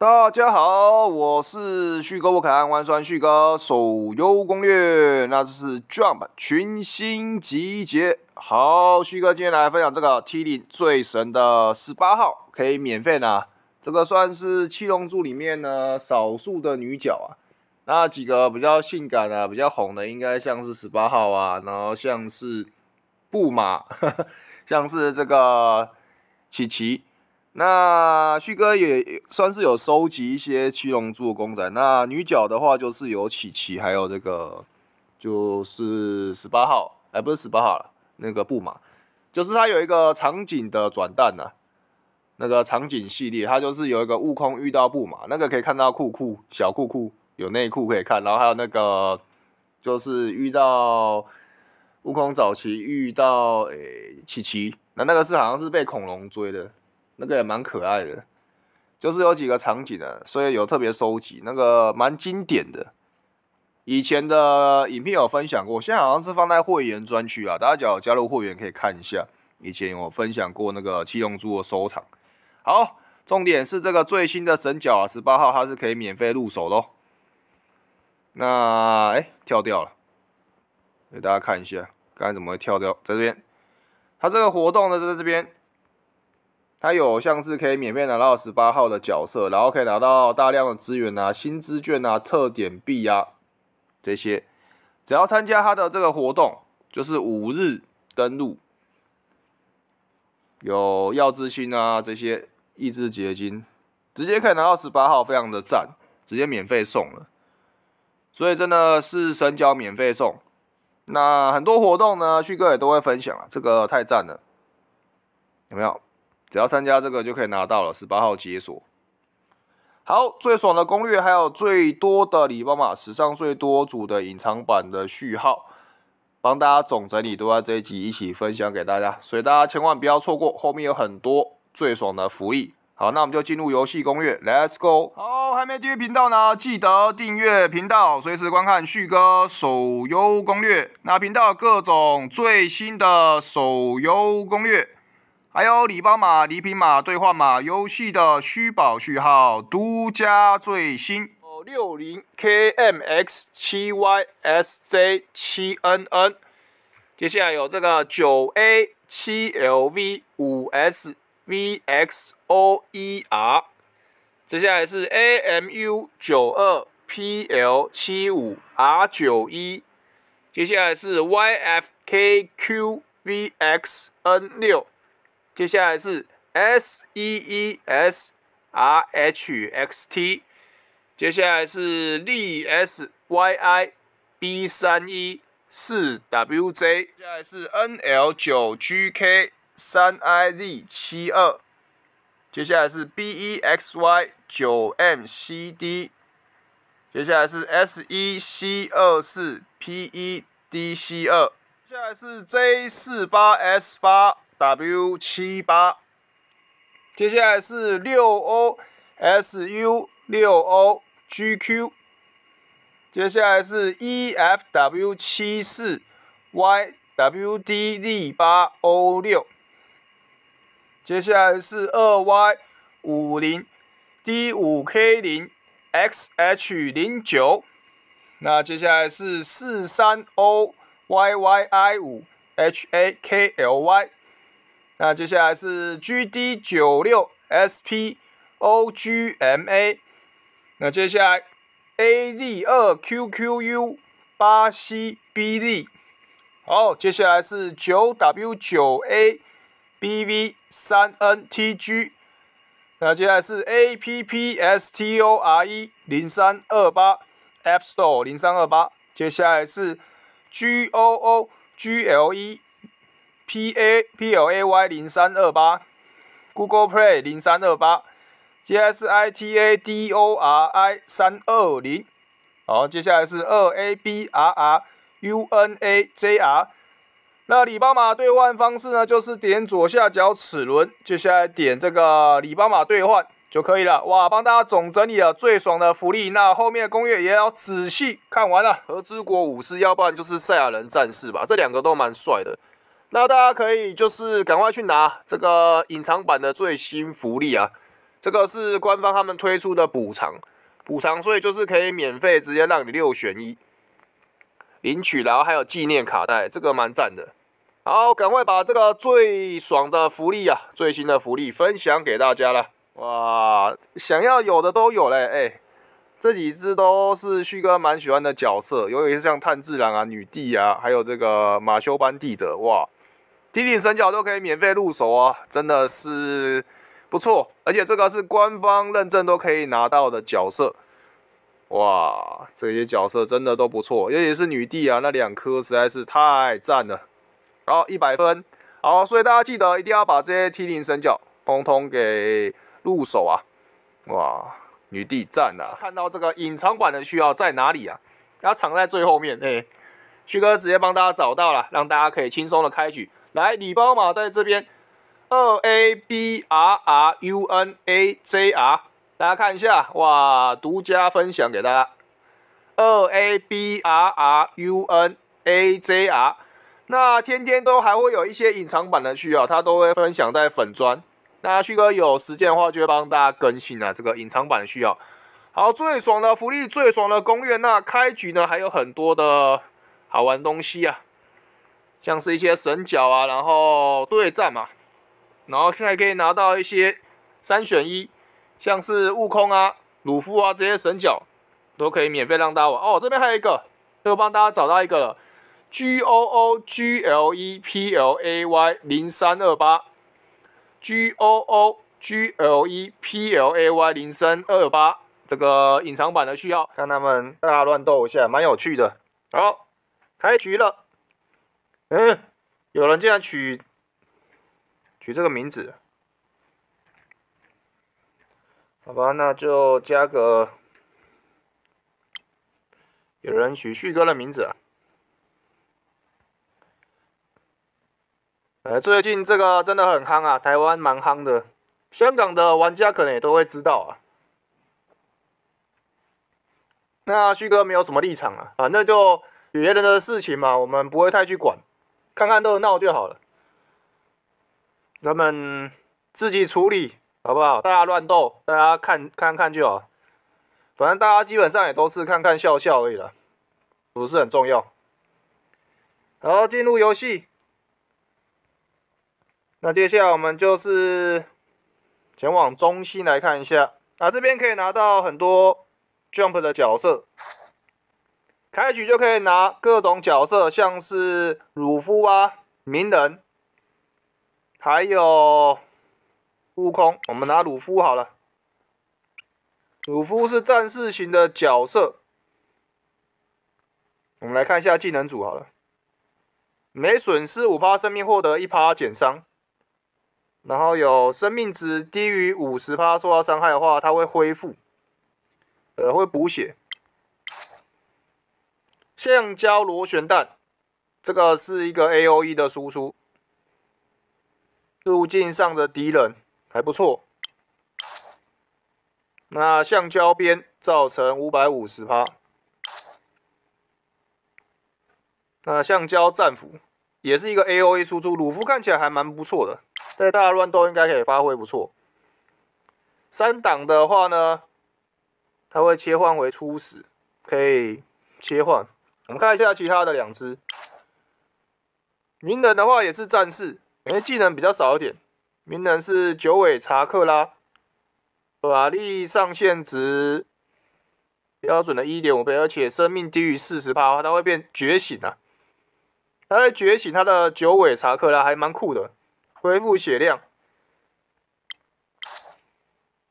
大家好，我是旭哥，我可爱玩酸旭哥手游攻略。那这是 Jump 群星集结，好，旭哥今天来分享这个 T 零最神的十八号，可以免费拿。这个算是七龙珠里面呢少数的女角啊。那几个比较性感的、比较红的，应该像是十八号啊，然后像是布玛，像是这个琪琪。那旭哥也算是有收集一些七龙珠的公仔。那女角的话就是有琪琪，还有这个就是十八号，哎，不是十八号了，那个布马，就是他有一个场景的转蛋呐，那个场景系列，它就是有一个悟空遇到布马，那个可以看到酷酷小酷酷有内裤可以看，然后还有那个就是遇到悟空早期遇到诶琪琪，那那个是好像是被恐龙追的。那个也蛮可爱的，就是有几个场景的，所以有特别收集那个蛮经典的，以前的影片有分享过，现在好像是放在会员专区啊，大家只要加入会员可以看一下。以前我分享过那个七龙珠的收藏。好，重点是这个最新的神角啊，十八号它是可以免费入手喽。那哎，跳掉了，给大家看一下，刚才怎么会跳掉？在这边，它这个活动呢，在这边。他有像是可以免费拿到十八号的角色，然后可以拿到大量的资源啊、新资券啊、特点币啊这些。只要参加他的这个活动，就是五日登录有耀之星啊这些意志结晶，直接可以拿到十八号，非常的赞，直接免费送了。所以真的是神交免费送。那很多活动呢，旭哥也都会分享啊，这个太赞了，有没有？只要参加这个就可以拿到了，十八号解锁。好，最爽的攻略还有最多的礼包码，史上最多组的隐藏版的序号，帮大家总整理都在这一集一起分享给大家，所以大家千万不要错过，后面有很多最爽的福利。好，那我们就进入游戏攻略，Let's go。好，还没订阅频道呢，记得订阅频道，随时观看旭哥手游攻略，那频道各种最新的手游攻略。还有礼包码、礼品码、兑换码、游戏的虚宝序号，独家最新，哦，六零 KMX 七 YSZ 七 NN。接下来有这个九 A 七 LV 五 SVXOER。接下来是 AMU 九二 PL 七五 R 九一。接下来是 YFKQVXN 六。接下来是 S E E S R H X T，接下来是 L S Y I B 三一四 W J，接下来是 N L 九 G K 三 I Z 七二，接下来是 B E X Y 九 M C D，接下来是 S E C 二四 P E D C 二，接下来是 J 四八 S 八。W 七八，接下来是六 O S U 六 O G Q，接下来是 E F W 七四 Y W D D 八 O 六，接下来是二 Y 五零 D 五 K 零 X H 零九，那接下来是四三 O Y Y I 五 H A K L Y。那接下来是 G D 九六 S P O G M A，那接下来 A Z 二 Q Q U 巴西 B Z，好，接下来是九 W 九 A B V 三 N T G，那接下来是 A P P S T O R E 零三二八 App Store 零三二八，接下来是 G O O G L E。P A P L A Y 零三二八，Google Play 零三二八，G S I T A D O R I 三二零，好，接下来是二 A B R R U N A J R。那礼包码兑换方式呢？就是点左下角齿轮，接下来点这个礼包码兑换就可以了。哇，帮大家总整理了最爽的福利。那后面的攻略也要仔细看完了。和之国武士，要不然就是赛亚人战士吧，这两个都蛮帅的。那大家可以就是赶快去拿这个隐藏版的最新福利啊！这个是官方他们推出的补偿补偿，所以就是可以免费直接让你六选一领取，然后还有纪念卡带，这个蛮赞的。好，赶快把这个最爽的福利啊，最新的福利分享给大家了。哇，想要有的都有嘞！哎，这几只都是旭哥蛮喜欢的角色，尤其是像炭治郎啊、女帝啊，还有这个马修班蒂的哇。T 零神角都可以免费入手啊，真的是不错，而且这个是官方认证都可以拿到的角色，哇，这些角色真的都不错，尤其是女帝啊，那两颗实在是太赞了。然后一百分，好，所以大家记得一定要把这些 T 零神角通通给入手啊，哇，女帝赞呐！看到这个隐藏版的需要在哪里啊？它藏在最后面，哎，旭哥直接帮大家找到了，让大家可以轻松的开局。来，礼包码在这边，二 a b r r u n a j r，大家看一下，哇，独家分享给大家，二 a b r r u n a j r，那天天都还会有一些隐藏版的需要，他都会分享在粉砖，那旭哥有时间的话就会帮大家更新啊，这个隐藏版需要。好，最爽的福利，最爽的攻略，那开局呢还有很多的好玩东西啊。像是一些神角啊，然后对战嘛，然后现在可以拿到一些三选一，像是悟空啊、鲁夫啊这些神角都可以免费让大家玩。哦，这边还有一个，又帮大家找到一个了 G O O G L E P L A Y 零三二八 G O O G L E P L A Y 零三二八这个隐藏版的需要，看他们大乱斗一下，蛮有趣的。好，开局了。嗯，有人竟然取取这个名字，好吧，那就加个。有人取旭哥的名字啊。呃，最近这个真的很夯啊，台湾蛮夯的，香港的玩家可能也都会知道啊。那旭哥没有什么立场啊，反正就别人的事情嘛，我们不会太去管。看看热闹就好了，咱们自己处理好不好？大家乱斗，大家看看看就好，反正大家基本上也都是看看笑笑而已了，不是很重要。好，进入游戏。那接下来我们就是前往中心来看一下，啊，这边可以拿到很多 Jump 的角色。开局就可以拿各种角色，像是鲁夫啊、鸣人，还有悟空。我们拿鲁夫好了。鲁夫是战士型的角色。我们来看一下技能组好了。每损失五趴生命，获得一趴减伤。然后有生命值低于五十趴受到伤害的话，他会恢复，呃，会补血。橡胶螺旋弹，这个是一个 A O E 的输出，路径上的敌人还不错。那橡胶鞭造成五百五十趴。那橡胶战斧也是一个 A O E 输出，鲁夫看起来还蛮不错的，在大乱斗应该可以发挥不错。三档的话呢，它会切换为初始，可以切换。我们看一下其他的两只。鸣人的话也是战士，因为技能比较少一点。鸣人是九尾查克拉，法力上限值标准的一点五倍，而且生命低于四十趴，它会变觉醒啊。它会觉醒它的九尾查克拉，还蛮酷的，恢复血量。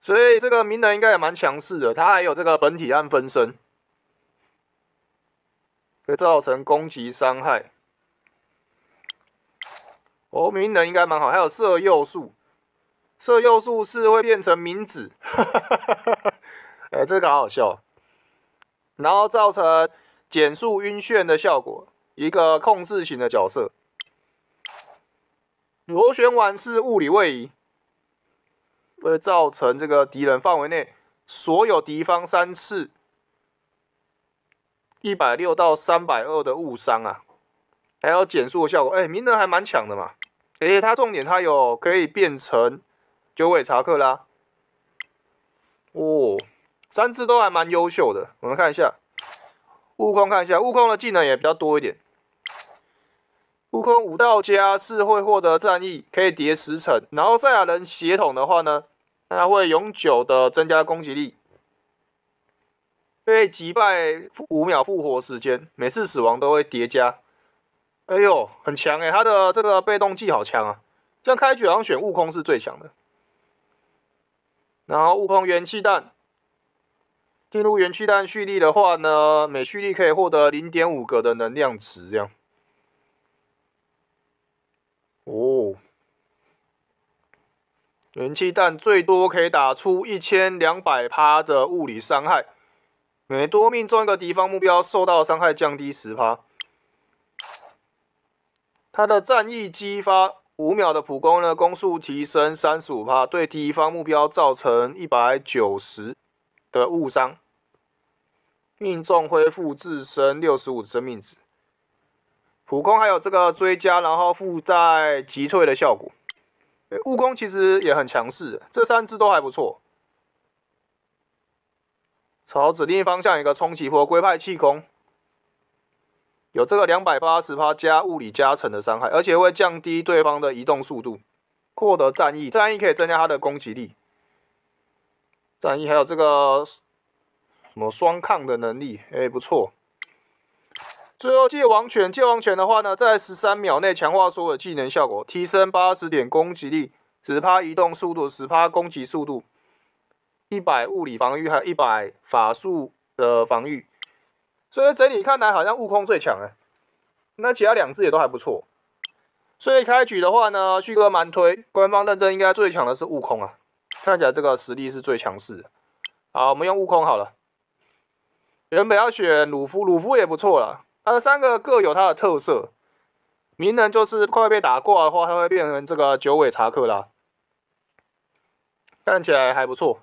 所以这个鸣人应该也蛮强势的，他还有这个本体和分身。会造成攻击伤害。哦，鸣人应该蛮好，还有射诱术，射诱术是会变成名子，哎，这个好好笑。然后造成减速、晕眩的效果，一个控制型的角色。螺旋丸是物理位移，会造成这个敌人范围内所有敌方三次。一百六到三百二的误伤啊，还有减速的效果。哎，鸣人还蛮强的嘛。而、且他重点他有可以变成九尾查克拉。哦，三只都还蛮优秀的。我们看一下悟空，看一下悟空的技能也比较多一点。悟空武道家是会获得战意，可以叠十层。然后赛亚人血统的话呢，它会永久的增加攻击力。被击败五秒复活时间，每次死亡都会叠加。哎呦，很强哎！他的这个被动技好强啊！这样开局好像选悟空是最强的。然后悟空元气弹，进入元气弹蓄力的话呢，每蓄力可以获得零点五个的能量值。这样，哦，元气弹最多可以打出一千两百趴的物理伤害。每多命中一个敌方目标，受到伤害降低十趴。他的战役激发五秒的普攻呢，攻速提升三十五趴，对敌方目标造成一百九十的误伤，命中恢复自身六十五的生命值。普攻还有这个追加，然后附带击退的效果。物攻其实也很强势，这三只都还不错。朝指定方向一个冲击波龟派气功，有这个两百八十趴加物理加成的伤害，而且会降低对方的移动速度，获得战意。战意可以增加他的攻击力。战意还有这个什么双抗的能力，哎，不错。最后界王拳，界王拳的话呢，在十三秒内强化所有技能效果，提升八十点攻击力，十趴移动速度，十趴攻击速度。一百物理防御，还有一百法术的防御，所以整体看来好像悟空最强哎。那其他两只也都还不错。所以开局的话呢，旭哥蛮推，官方认证应该最强的是悟空啊。看起来这个实力是最强势的。好，我们用悟空好了。原本要选鲁夫，鲁夫也不错了。那三个各有它的特色。鸣人就是快被打过的话，他会变成这个九尾查克拉。看起来还不错。